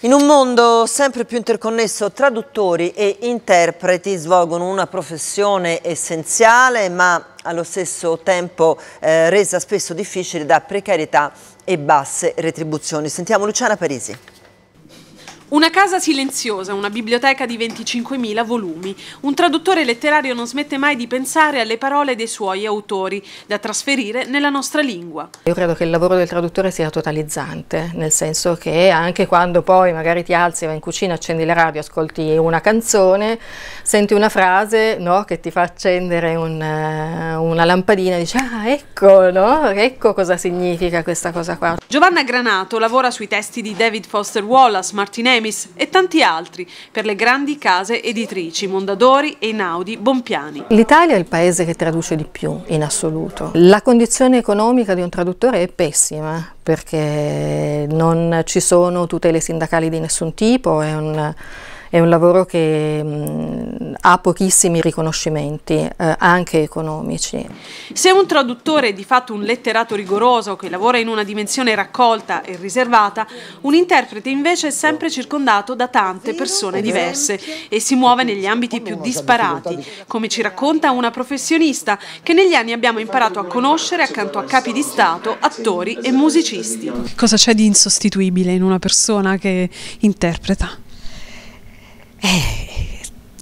In un mondo sempre più interconnesso, traduttori e interpreti svolgono una professione essenziale ma allo stesso tempo eh, resa spesso difficile da precarietà e basse retribuzioni. Sentiamo Luciana Parisi. Una casa silenziosa, una biblioteca di 25.000 volumi. Un traduttore letterario non smette mai di pensare alle parole dei suoi autori, da trasferire nella nostra lingua. Io credo che il lavoro del traduttore sia totalizzante, nel senso che anche quando poi magari ti alzi, vai in cucina, accendi la radio, ascolti una canzone, senti una frase no, che ti fa accendere un, eh, una lampadina e dici ah ecco, no? ecco cosa significa questa cosa qua. Giovanna Granato lavora sui testi di David Foster Wallace, Martinelli, Nemis e tanti altri per le grandi case editrici Mondadori, Einaudi, Bompiani. L'Italia è il paese che traduce di più in assoluto. La condizione economica di un traduttore è pessima perché non ci sono tutele sindacali di nessun tipo, è un è un lavoro che mh, ha pochissimi riconoscimenti, eh, anche economici. Se un traduttore è di fatto un letterato rigoroso che lavora in una dimensione raccolta e riservata, un interprete invece è sempre circondato da tante persone diverse e si muove negli ambiti più disparati, come ci racconta una professionista che negli anni abbiamo imparato a conoscere accanto a capi di Stato, attori e musicisti. Cosa c'è di insostituibile in una persona che interpreta?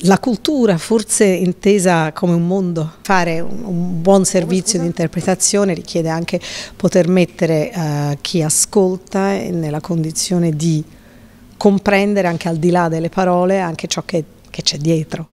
la cultura forse intesa come un mondo. Fare un, buon servizio di interpretazione richiede anche poter mettere uh, chi ascolta nella condizione di comprendere anche al di là delle parole anche ciò che c'è dietro.